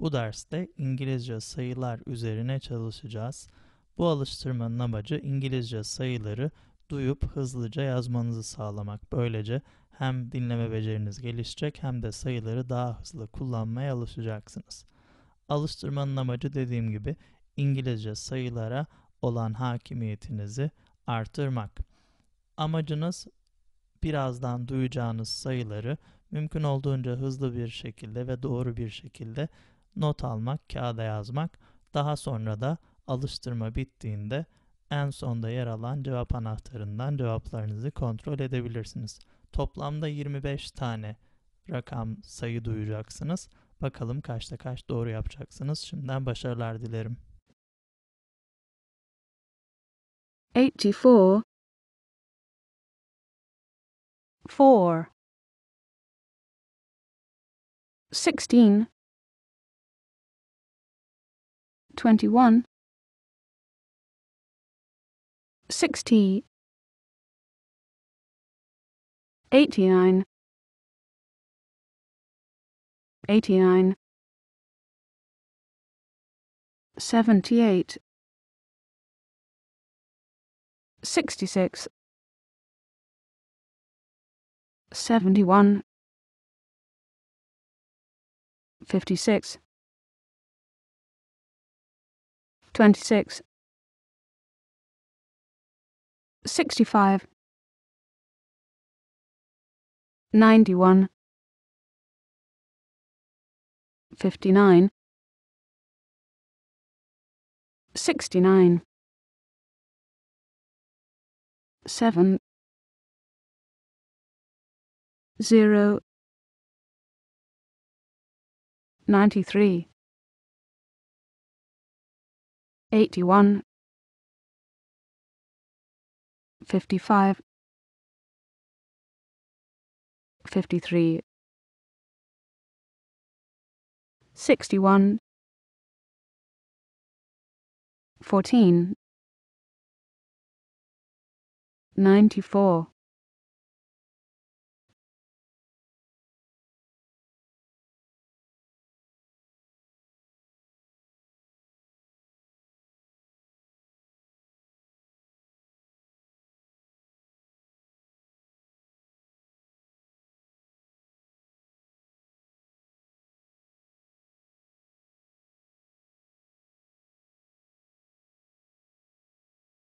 Bu derste İngilizce sayılar üzerine çalışacağız. Bu alıştırmanın amacı İngilizce sayıları duyup hızlıca yazmanızı sağlamak. Böylece hem dinleme beceriniz gelişecek hem de sayıları daha hızlı kullanmaya alışacaksınız. Alıştırmanın amacı dediğim gibi İngilizce sayılara olan hakimiyetinizi artırmak. Amacınız birazdan duyacağınız sayıları mümkün olduğunca hızlı bir şekilde ve doğru bir şekilde not almak, kağıda yazmak, daha sonra da alıştırma bittiğinde en sonda yer alan cevap anahtarından cevaplarınızı kontrol edebilirsiniz. Toplamda 25 tane rakam sayı duyacaksınız. Bakalım kaçta kaç doğru yapacaksınız. Şimdiden başarılar dilerim. 84 4 16 21 60 89 89 78 66 71 56 26 65 91 59 69 7 0 93 81 55 53 61 14 94